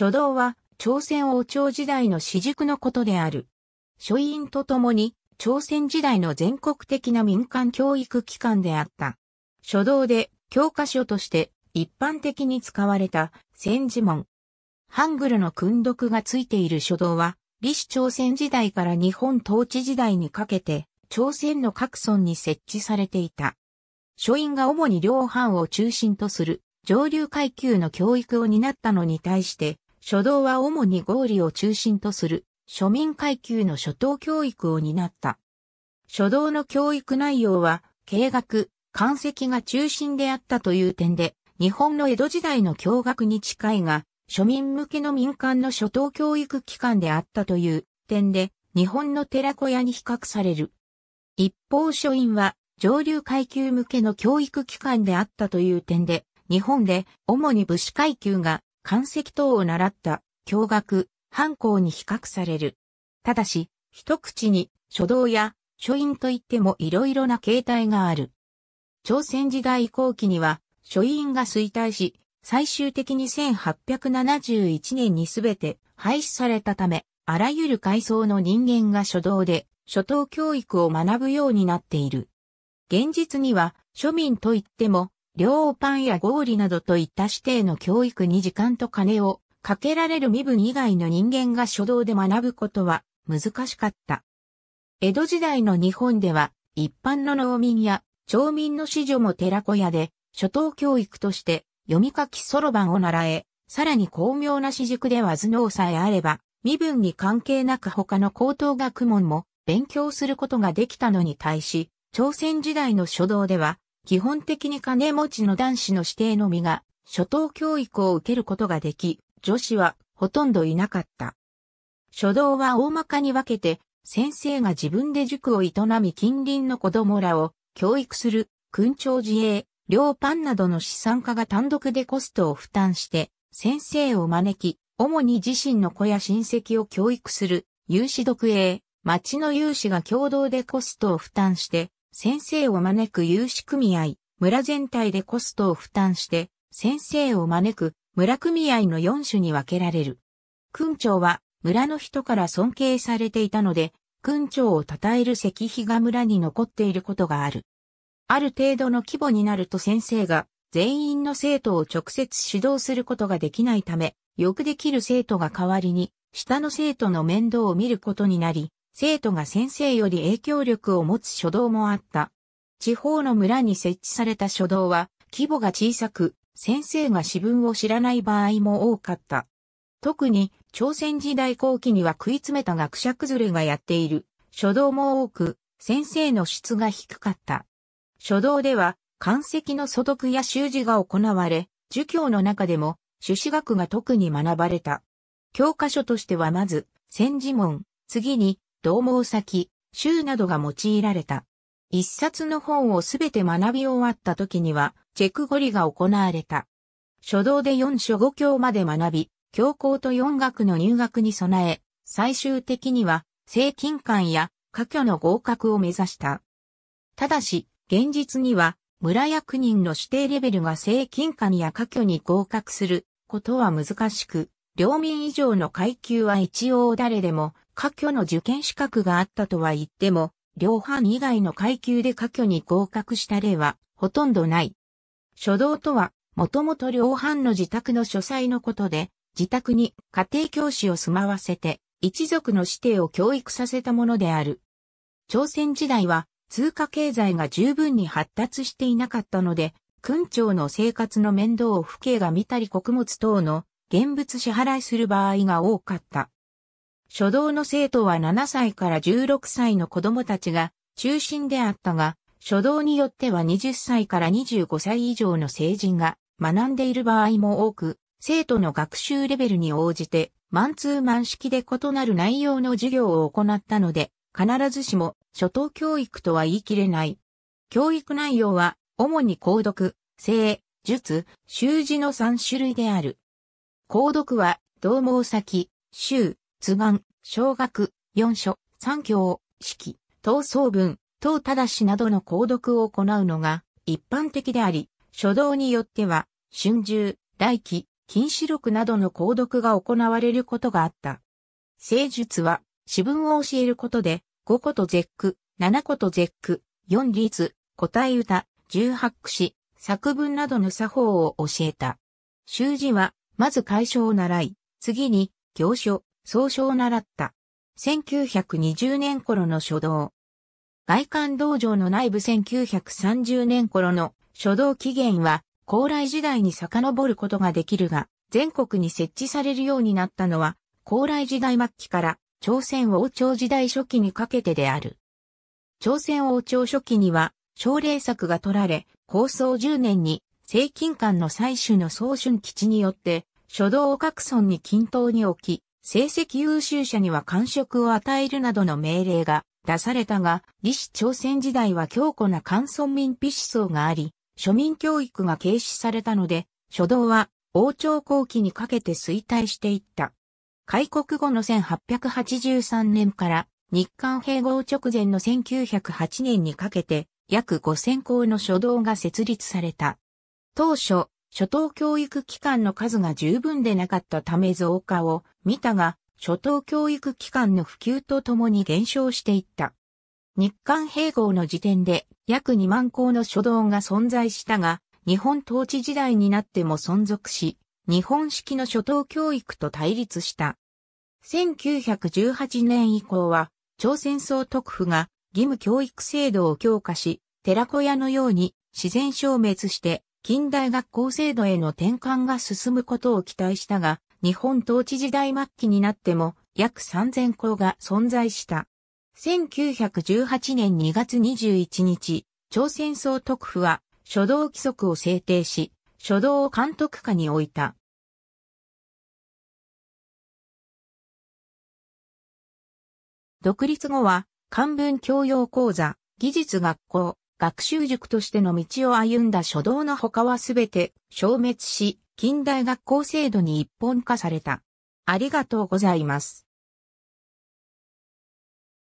書道は朝鮮王朝時代の私塾のことである。書院とともに朝鮮時代の全国的な民間教育機関であった。書道で教科書として一般的に使われた戦時門。ハングルの訓読がついている書道は、李氏朝鮮時代から日本統治時代にかけて、朝鮮の各村に設置されていた。書院が主に両藩を中心とする上流階級の教育を担ったのに対して、書道は主に合理を中心とする庶民階級の初等教育を担った。書道の教育内容は、経学、漢石が中心であったという点で、日本の江戸時代の教学に近いが、庶民向けの民間の初等教育機関であったという点で、日本の寺子屋に比較される。一方書院は上流階級向けの教育機関であったという点で、日本で主に武士階級が漢石等を習った、驚愕、犯行に比較される。ただし、一口に書道や書院といってもいろいろな形態がある。朝鮮時代後期には書院が衰退し、最終的に1871年にすべて廃止されたため、あらゆる階層の人間が書道で書道教育を学ぶようになっている。現実には庶民といっても両パンや合理などといった指定の教育に時間と金をかけられる身分以外の人間が初動で学ぶことは難しかった。江戸時代の日本では一般の農民や町民の子女も寺子屋で初等教育として読み書きそろばんを習え、さらに巧妙な私塾では頭脳さえあれば身分に関係なく他の高等学問も勉強することができたのに対し、朝鮮時代の書道では基本的に金持ちの男子の指定のみが、初等教育を受けることができ、女子はほとんどいなかった。初動は大まかに分けて、先生が自分で塾を営み近隣の子供らを教育する、訓長自衛、両パンなどの資産家が単独でコストを負担して、先生を招き、主に自身の子や親戚を教育する、有志独営、町の有志が共同でコストを負担して、先生を招く有志組合、村全体でコストを負担して、先生を招く村組合の4種に分けられる。訓長は村の人から尊敬されていたので、訓長を称える石碑が村に残っていることがある。ある程度の規模になると先生が全員の生徒を直接指導することができないため、よくできる生徒が代わりに、下の生徒の面倒を見ることになり、生徒が先生より影響力を持つ書道もあった。地方の村に設置された書道は、規模が小さく、先生が私文を知らない場合も多かった。特に、朝鮮時代後期には食い詰めた学者崩れがやっている、書道も多く、先生の質が低かった。書道では、漢石の素読や習字が行われ、儒教の中でも、朱子学が特に学ばれた。教科書としてはまず、千字門、次に、同盟先、州などが用いられた。一冊の本をすべて学び終わった時には、チェックゴリが行われた。初動で4書5教まで学び、教皇と4学の入学に備え、最終的には、正金官や、科挙の合格を目指した。ただし、現実には、村役人の指定レベルが正金官や科挙に合格することは難しく、領民以上の階級は一応誰でも科挙の受験資格があったとは言っても、両班以外の階級で科挙に合格した例はほとんどない。書道とは、もともと両班の自宅の書斎のことで、自宅に家庭教師を住まわせて、一族の指弟を教育させたものである。朝鮮時代は、通貨経済が十分に発達していなかったので、君長の生活の面倒を父兄が見たり穀物等の現物支払いする場合が多かった。初動の生徒は7歳から16歳の子供たちが中心であったが、初動によっては20歳から25歳以上の成人が学んでいる場合も多く、生徒の学習レベルに応じて、マンツーマン式で異なる内容の授業を行ったので、必ずしも初等教育とは言い切れない。教育内容は、主に購読、性、術、習字の3種類である。購読は、同盟先、衆、図願、小学、四書、三教、式、等総文、等正しなどの講読を行うのが一般的であり、書道によっては、春秋、大期、禁止録などの講読が行われることがあった。聖術は、詩文を教えることで、五個と絶句、七個と絶句、四律、答え歌、十八句詩、作文などの作法を教えた。習字は、まず解消を習い、次に、行書、総称を習った。1920年頃の書道。外観道場の内部1930年頃の書道起源は高麗時代に遡ることができるが、全国に設置されるようになったのは高麗時代末期から朝鮮王朝時代初期にかけてである。朝鮮王朝初期には、奨励策が取られ、構想10年に、西金館の採取の総春基地によって、書道を各村に均等に置き、成績優秀者には官職を与えるなどの命令が出されたが、李氏朝鮮時代は強固な関村民必思想があり、庶民教育が軽視されたので、初動は王朝後期にかけて衰退していった。開国後の1883年から日韓併合直前の1908年にかけて約5000校の書道が設立された。当初、初等教育機関の数が十分でなかったため増加を見たが、初等教育機関の普及とともに減少していった。日韓併合の時点で約2万校の初等が存在したが、日本統治時代になっても存続し、日本式の初等教育と対立した。1918年以降は、朝鮮総督府が義務教育制度を強化し、寺小屋のように自然消滅して近代学校制度への転換が進むことを期待したが、日本統治時代末期になっても約3000校が存在した。1918年2月21日、朝鮮総督府は書道規則を制定し、書道を監督下に置いた。独立後は、漢文教養講座、技術学校、学習塾としての道を歩んだ書道の他はすべて消滅し、近代学校制度に一本化された。ありがとうございます。